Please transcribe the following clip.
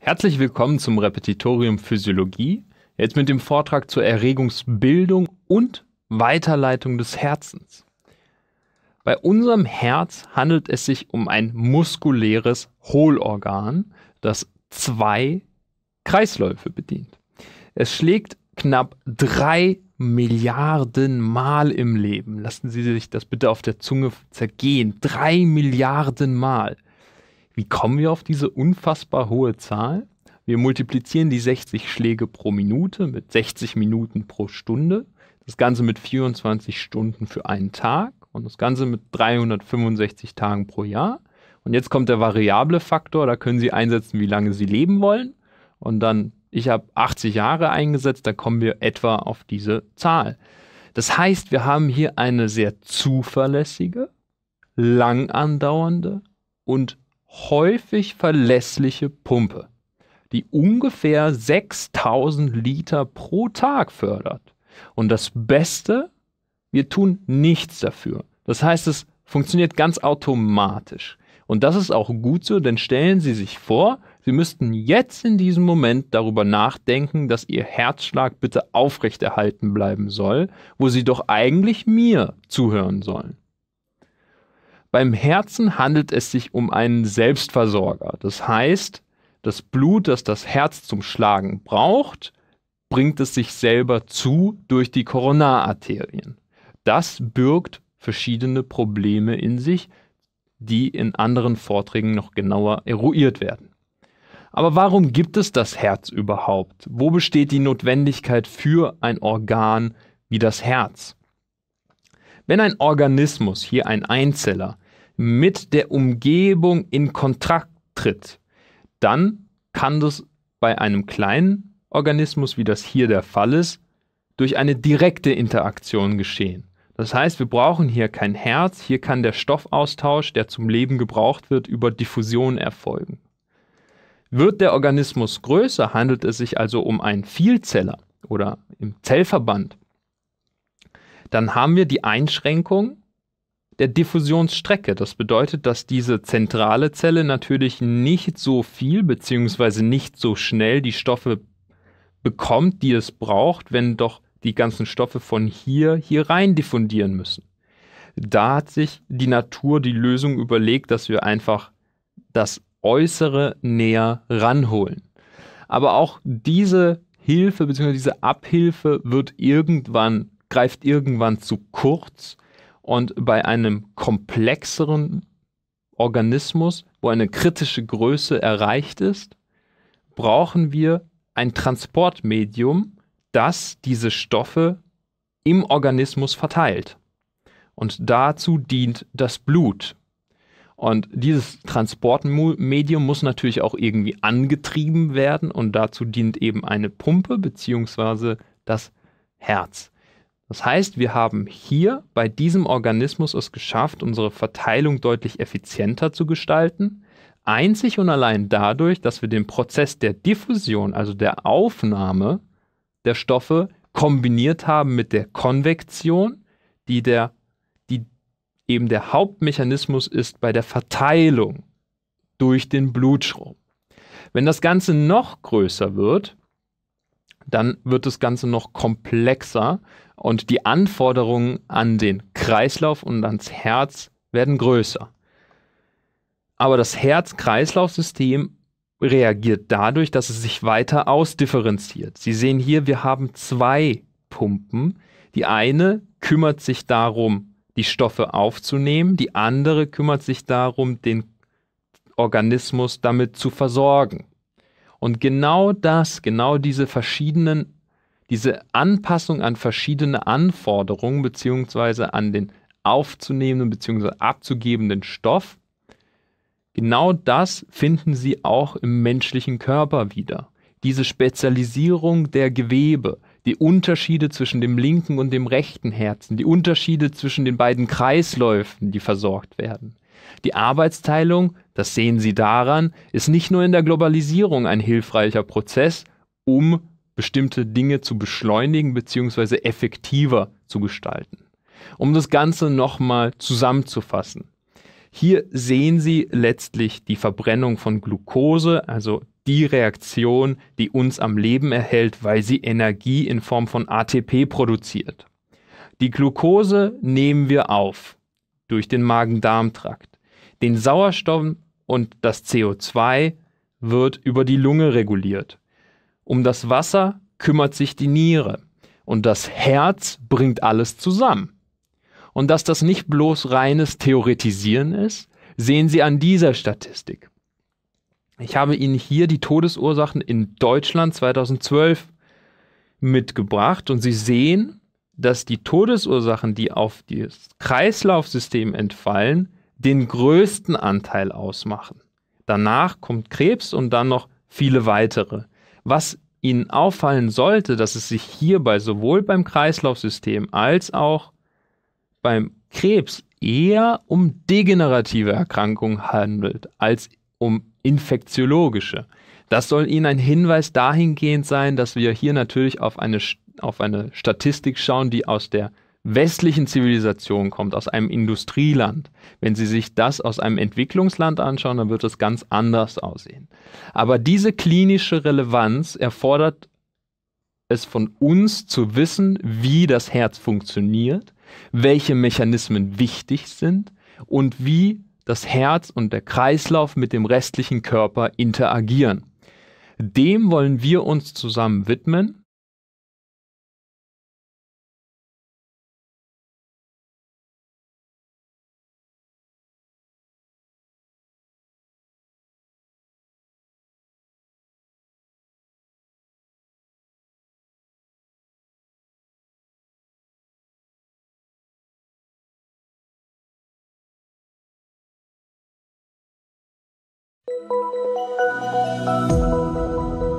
Herzlich willkommen zum Repetitorium Physiologie, jetzt mit dem Vortrag zur Erregungsbildung und Weiterleitung des Herzens. Bei unserem Herz handelt es sich um ein muskuläres Hohlorgan, das zwei Kreisläufe bedient. Es schlägt knapp drei Milliarden Mal im Leben. Lassen Sie sich das bitte auf der Zunge zergehen. Drei Milliarden Mal. Wie kommen wir auf diese unfassbar hohe Zahl? Wir multiplizieren die 60 Schläge pro Minute mit 60 Minuten pro Stunde, das Ganze mit 24 Stunden für einen Tag und das Ganze mit 365 Tagen pro Jahr. Und jetzt kommt der variable Faktor, da können Sie einsetzen, wie lange Sie leben wollen. Und dann, ich habe 80 Jahre eingesetzt, da kommen wir etwa auf diese Zahl. Das heißt, wir haben hier eine sehr zuverlässige, lang andauernde und häufig verlässliche Pumpe, die ungefähr 6000 Liter pro Tag fördert. Und das Beste, wir tun nichts dafür. Das heißt, es funktioniert ganz automatisch. Und das ist auch gut so, denn stellen Sie sich vor, Sie müssten jetzt in diesem Moment darüber nachdenken, dass Ihr Herzschlag bitte aufrechterhalten bleiben soll, wo Sie doch eigentlich mir zuhören sollen. Beim Herzen handelt es sich um einen Selbstversorger. Das heißt, das Blut, das das Herz zum Schlagen braucht, bringt es sich selber zu durch die Koronararterien. Das birgt verschiedene Probleme in sich, die in anderen Vorträgen noch genauer eruiert werden. Aber warum gibt es das Herz überhaupt? Wo besteht die Notwendigkeit für ein Organ wie das Herz? Wenn ein Organismus, hier ein Einzeller, mit der Umgebung in Kontakt tritt, dann kann das bei einem kleinen Organismus, wie das hier der Fall ist, durch eine direkte Interaktion geschehen. Das heißt, wir brauchen hier kein Herz, hier kann der Stoffaustausch, der zum Leben gebraucht wird, über Diffusion erfolgen. Wird der Organismus größer, handelt es sich also um einen Vielzeller oder im Zellverband, dann haben wir die Einschränkung der Diffusionsstrecke. Das bedeutet, dass diese zentrale Zelle natürlich nicht so viel bzw. nicht so schnell die Stoffe bekommt, die es braucht, wenn doch die ganzen Stoffe von hier hier rein diffundieren müssen. Da hat sich die Natur die Lösung überlegt, dass wir einfach das Äußere näher ranholen. Aber auch diese Hilfe bzw. diese Abhilfe wird irgendwann greift irgendwann zu kurz und bei einem komplexeren Organismus, wo eine kritische Größe erreicht ist, brauchen wir ein Transportmedium, das diese Stoffe im Organismus verteilt. Und dazu dient das Blut. Und dieses Transportmedium muss natürlich auch irgendwie angetrieben werden und dazu dient eben eine Pumpe bzw. das Herz. Das heißt, wir haben hier bei diesem Organismus es geschafft, unsere Verteilung deutlich effizienter zu gestalten, einzig und allein dadurch, dass wir den Prozess der Diffusion, also der Aufnahme der Stoffe, kombiniert haben mit der Konvektion, die, der, die eben der Hauptmechanismus ist bei der Verteilung durch den Blutstrom. Wenn das Ganze noch größer wird, dann wird das Ganze noch komplexer und die Anforderungen an den Kreislauf und ans Herz werden größer. Aber das Herz-Kreislauf-System reagiert dadurch, dass es sich weiter ausdifferenziert. Sie sehen hier, wir haben zwei Pumpen. Die eine kümmert sich darum, die Stoffe aufzunehmen, die andere kümmert sich darum, den Organismus damit zu versorgen. Und genau das, genau diese verschiedenen diese Anpassung an verschiedene Anforderungen beziehungsweise an den aufzunehmenden beziehungsweise abzugebenden Stoff, genau das finden Sie auch im menschlichen Körper wieder. Diese Spezialisierung der Gewebe, die Unterschiede zwischen dem linken und dem rechten Herzen, die Unterschiede zwischen den beiden Kreisläufen, die versorgt werden. Die Arbeitsteilung, das sehen Sie daran, ist nicht nur in der Globalisierung ein hilfreicher Prozess, um bestimmte Dinge zu beschleunigen bzw. effektiver zu gestalten. Um das Ganze nochmal zusammenzufassen. Hier sehen Sie letztlich die Verbrennung von Glucose, also die Reaktion, die uns am Leben erhält, weil sie Energie in Form von ATP produziert. Die Glucose nehmen wir auf durch den Magen-Darm-Trakt. Den Sauerstoff und das CO2 wird über die Lunge reguliert. Um das Wasser kümmert sich die Niere und das Herz bringt alles zusammen. Und dass das nicht bloß reines Theoretisieren ist, sehen Sie an dieser Statistik. Ich habe Ihnen hier die Todesursachen in Deutschland 2012 mitgebracht und Sie sehen, dass die Todesursachen, die auf das Kreislaufsystem entfallen, den größten Anteil ausmachen. Danach kommt Krebs und dann noch viele weitere. Was Ihnen auffallen sollte, dass es sich hierbei sowohl beim Kreislaufsystem als auch beim Krebs eher um degenerative Erkrankungen handelt als um infektiologische. Das soll Ihnen ein Hinweis dahingehend sein, dass wir hier natürlich auf eine, auf eine Statistik schauen, die aus der westlichen Zivilisation kommt, aus einem Industrieland, wenn Sie sich das aus einem Entwicklungsland anschauen, dann wird es ganz anders aussehen. Aber diese klinische Relevanz erfordert es von uns zu wissen, wie das Herz funktioniert, welche Mechanismen wichtig sind und wie das Herz und der Kreislauf mit dem restlichen Körper interagieren. Dem wollen wir uns zusammen widmen Thank you.